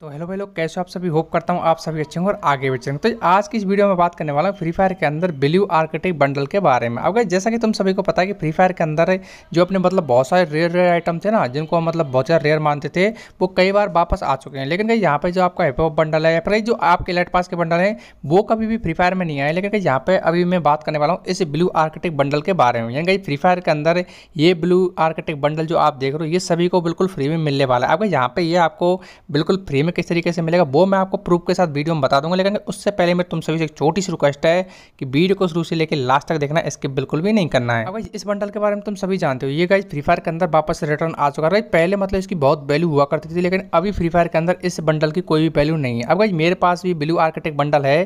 तो हेलो भाई लोग कैसे आप सभी होप करता हूँ आप सभी अच्छे होंगे और आगे भी चलेंगे तो आज की इस वीडियो में बात करने वाला हूँ फ्री फायर के अंदर ब्लू आर्किटेक बंडल के बारे में अब अगर जैसा कि तुम सभी को पता है कि फ्री फायर के अंदर जो अपने मतलब बहुत सारे रेयर रेयर आइटम थे ना जिनको हम मतलब बहुत ज़्यादा रेयर मानते थे वो कई बार वापस आ चुके हैं लेकिन कहीं यहाँ पर जो आपका हिपहॉप बंडल है या फिर जो आपके लेट पास के बंडल हैं वो कभी भी फ्री फायर में नहीं आए लेकिन कहीं यहाँ पर अभी मैं बात करने वाला हूँ इस ब्लू आर्किटेक बंडल के बारे में यानी कहीं फ्री फायर के अंदर ये ब्लू आर्किटेक बंडल जो आप देख रहे हो ये सभी को बिल्कुल फ्री में मिलने वाला है अब यहाँ पर ये आपको बिल्कुल फ्री में किस तरीके से मिलेगा वो मैं आपको प्रूफ के साथ वीडियो में बता दूंगा लेकिन उससे पहले मेरे तुम सभी से एक छोटी सी रिक्वेस्ट है कि वीडियो को शुरू से लेकर लास्ट तक देखना इसके बिल्कुल भी नहीं करना है अब इस बंडल के बारे में तुम सभी जानते हो ये गाइज फ्री फायर के अंदर वापस रिटर्न आ चुका है पहले मतलब इसकी बहुत वैल्यू हुआ करती थी लेकिन अभी फ्री फायर के अंदर इस बंडल की कोई भी वैल्यू नहीं है अब गाइज मेरे पास भी ब्लू आर्किटेक्ट बंडल है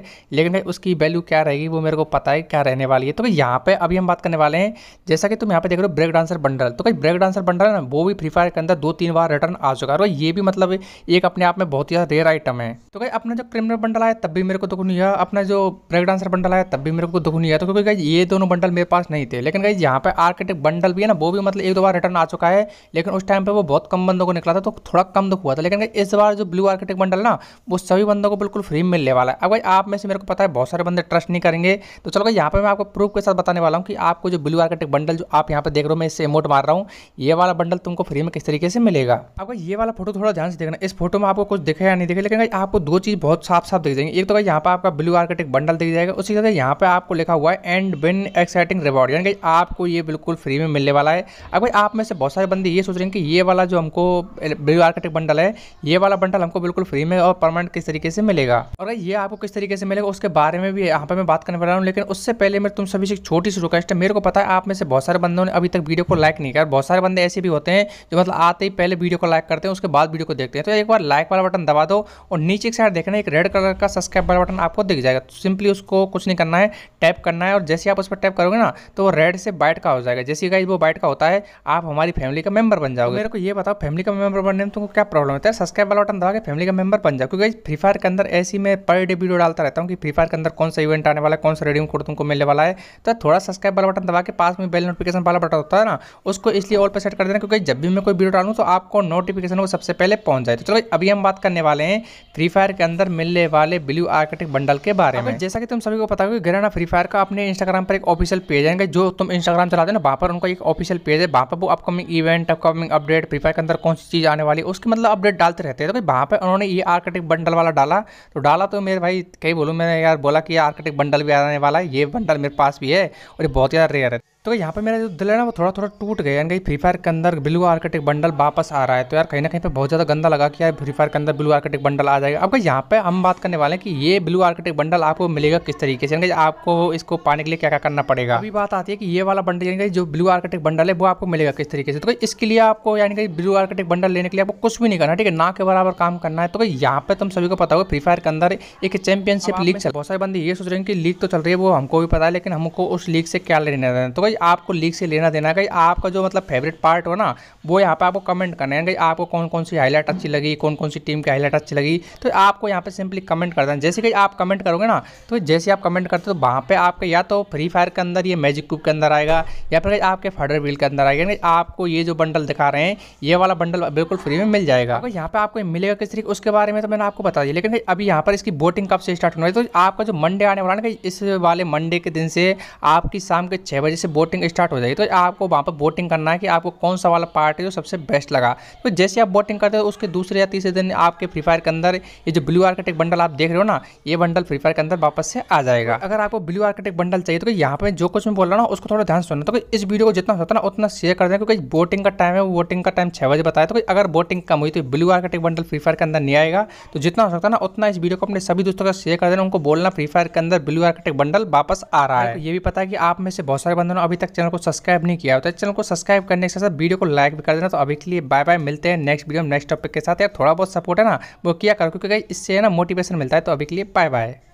लेकिन उसकी वैल्यू क्या रहेगी वो मेरे को पता है क्या रहने वाली है तो भाई यहाँ पे अभी हम बात करने वाले हैं जैसा कि तुम यहाँ पे देख रहे हो ब्रेक डांसर बंडल तो कहीं ब्रेक डांसर बंडल ना वो भी फ्री फायर के अंदर दो तीन बार रिटर्न आ चुका है और ये भी मतलब एक अपने आप में बहुत ही रेयर आइटम है तो गई अपना जो क्रिमिनल बंडल आया तब भी मेरे को दुख तो नहीं है अपना जो ब्रेक डांसर बंडल आया तब भी मेरे को दुख तो नहीं आया तो क्योंकि ये दोनों बंडल मेरे पास नहीं थे लेकिन गाइज यहाँ पे आर्किटेक्ट बंडल भी है ना वो भी मतलब एक दो बार रिटर्न आ चुका है लेकिन उस टाइम पर वो बहुत कम बंदों को निकला था तो थोड़ा कम दुख हुआ था लेकिन इस बार जो ब्लू आर्किटेक्ट बंडल ना वो सभी बंदों को बिल्कुल फ्री मिलने वाला है अब भाई आप में से मेरे को पता है बहुत सारे बंदे ट्रस्ट नहीं करेंगे तो चलो यहाँ पर मैं आपको प्रूफ के साथ बताने वाला हूँ कि आपको जो ब्लू आर्किटेक्ट बंडल जो आप यहाँ पर देख रहे हो मैं इससे इमोट मार रहा हूँ ये वाला बंडल तुमको फ्री में किस तरीके से मिलेगा अब ये वाला फोटो थोड़ा ध्यान से देखना इस फोटो में आपको कुछ दिखे या नहीं दिखे लेकिन आपको दो चीज़ बहुत साफ साफ दिख जाएंगे एक तो यहाँ पर आपका ब्लू आर्किटेक्ट बंडल दिख जाएगा उसी तरह यहाँ पर आपको लिखा हुआ है एंड बिन एक्साइटिंग रिवॉर्ड यानी आपको ये बिल्कुल फ्री में मिलने वाला है अब आप में से बहुत सारे बंदे ये सोच रहे हैं कि ये वाला जो हमको ब्लू आर्किटेक्ट बंडल है ये वाला बंडल हमको बिल्कुल फ्री में और परमानेंट किस तरीके से मिलेगा और ये आपको किस तरीके से मिलेगा उसके बारे में भी यहाँ पर मैं बात करने वाला हूँ लेकिन उससे पहले मेरे तुम सभी से छोटी सी रिक्वेस्ट है मेरे को पता है आप में से बहुत सारे बंदों ने अभी तक वीडियो को लाइक नहीं किया बहुत सारे बंदे ऐसे भी होते हैं जो मतलब आते ही पहले वीडियो को लाइक करते हैं उसके बाद वीडियो को देखते हैं तो एक बार लाइक वाला बटन दबा दो और नीचे की साइड देखना एक रेड कलर का सब्सक्राइब वाला बटन आपको दिख जाएगा तो सिंपली उसको कुछ नहीं करना है टैप करना है और जैसे आप उस पर टैप करोगे ना तो वो रेड से बाइट का हो जाएगा जैसे गाइज वो बाइट का होता है आप हमारी फैमिली का मेंबर बन जाओगे तो मेरे को ये बताओ फैमिली का मेंबर बनने में तुमको क्या प्रॉब्लम होता है सब्सक्राइब वाला बटन दबा के फैमिली का मेंबर बन जाओ क्योंकि फ्री फायर के अंदर ऐसी मैं पर डे वीडियो डालता रहता हूँ कि फ्री फायर के अंदर कौन सा इवेंट आने वाला है कौन सा रेडियो कोड तुमको मिलने वाला है तो थोड़ा सब्सक्राइब वाला बटन दबा के पास में बेल नोटिफिकेशन वाला बटन होता है ना उसको इसलिए ऑल पर सेट कर देना क्योंकि जब भी मैं कोई वीडियो डालूँ तो आपको नोटिफिकेशन वो सबसे पहले पहुंच जाए तो चलो अभी हम बात करने वाले हैं फ्री फायर के अंदर मिलने वाले ब्लू आर्किटेक्ट बंडल के बारे में जैसा कि तुम सभी को पता होगा घराना फ्री फायर का अपने इंस्टाग्राम पर एक ऑफिशियल पेज है जो तुम इंस्टाग्राम चलाते हो ना वहाँ पर उनका एक ऑफिशियल पेज है वहाँ पर वो upcoming event upcoming update Free Fire के अंदर कौन सी चीज़ आने वाली है उसकी मतलब अपडेट डालते रहते हैं तो वहाँ पर उन्होंने ये आर्किटेक्ट बंडल वाला डाला तो डाला तो मेरे भाई कहीं बोलूँ मैंने यार बोला कि ये आर्किटेक्ट बंडल भी आने वाला है ये बंडल मेरे पास भी है और ये बहुत ज़्यादा रेयर है तो यहाँ पे मेरा जो दिल है ना वो थोड़ा थोड़ा टूट गया यानी कहीं फ्री फायर के अंदर ब्लू आर्कटिक बंडल वापस आ रहा है तो यार कहीं ना कहीं पे बहुत ज़्यादा गंदा लगा कि यार फ्री फायर के अंदर ब्लू आर्कटिक बंडल आ जाएगा अब यहाँ पे हम बात करने वाले हैं कि ये ब्लू आर्कटिक बंडल आपको मिलेगा किस तरीके से यानी आपको इसको पाने के लिए क्या क्या करना पड़ेगा अभी बात आती है कि ये वाला बंडल यानी जो ब्लू आर्कटिक बंडल है वो आपको मिलेगा किस तरीके से तो इसके लिए आपको यानी कि ब्लू आर्कटिक बंडल लेने के लिए आपको कुछ भी नहीं करना ठीक है ना के बराबर काम करना है तो यहाँ पे तुम सभी को पता होगा फ्री फायर के अंदर एक चैंपियनशिप लीग चल बहुत सारे बंदे ये सोच रहे हैं कि लीग तो चल रही है वो हमको भी पता है लेकिन हमको उस लीग से क्या लेने देना तो गई आपको लीक से लेना देना गई आपका जो मतलब फेवरेट पार्ट हो ना वो यहाँ पर आपको कमेंट करना है गई आपको कौन कौन सी हाईलाइट अच्छी लगी कौन कौन सी टीम की हाईलाइट अच्छी लगी तो आपको यहाँ पर सिंपली कमेंट कर देना जैसे कहीं आप कमेंट करोगे ना तो जैसे आप कमेंट करते हो तो वहाँ पर आपके या तो फ्री फायर के अंदर ये मैजिक क्यूब के अंदर आएगा या फिर कहीं आपके फर्डर व्हील के अंदर आएगा आपको ये जो बंडल दिखा रहे हैं ये वाला बंडल बिल्कुल फ्री में मिल जाएगा अगर यहाँ पर आपको मिलेगा किस तरीके उसके बारे में तो मैंने आपको बता दिया लेकिन अभी यहाँ पर इसकी बोटिंग कब से स्टार्ट होने तो आपका जो मंडे आने वाला ना इस वाले मंडे के दिन से आपकी शाम के छः बजे से बोट वोटिंग स्टार्ट हो जाएगी तो आपको वहाँ पर वोटिंग करना है कि आपको कौन सा वाला पार्ट है जो सबसे बेस्ट लगा तो जैसे आप वोटिंग करते हो उसके दूसरे या तीसरे दिन आपके फ्री फायर के अंदर ये जो ब्लू आर्किटेक्ट बंडल आप देख रहे हो ना ये बंडल फ्री फायर के अंदर वापस से आ जाएगा अगर आपको ब्लू आर्किटेक्ट बंडल चाहिए तो यहाँ पर जो कुछ मैं बोल रहा हूँ उसको थोड़ा ध्यान सुनना तो इस वीडियो को जितना होता है ना उतना शेयर कर दें क्योंकि वोटिंग का टाइम है वोटिंग का टाइम छः बजे बताया तो अगर वोटिंग कम हुई तो blue architect bundle Free Fire के अंदर नहीं आएगा तो जितना हो सकता ना उतना इस वीडियो को अपने सभी दोस्तों का शेयर कर देना उनको बोलना फ्री फायर के अंदर ब्लू आर्किटेक्ट बंडल वापस आ रहा है ये भी पता है कि आप में से बहुत सारे बंदों ने अभी तक चैनल को सब्सक्राइब नहीं किया होता तो है चैनल को सब्सक्राइब करने के साथ साथ वीडियो को लाइक भी कर देना तो अभी के लिए बाय बाय मिलते हैं नेक्स्ट वीडियो नेक्स्ट टॉपिक के साथ यार थोड़ा बहुत सपोर्ट है ना वो किया करो क्योंकि इससे ना मोटिवेशन मिलता है तो अभी के लिए बाय बाय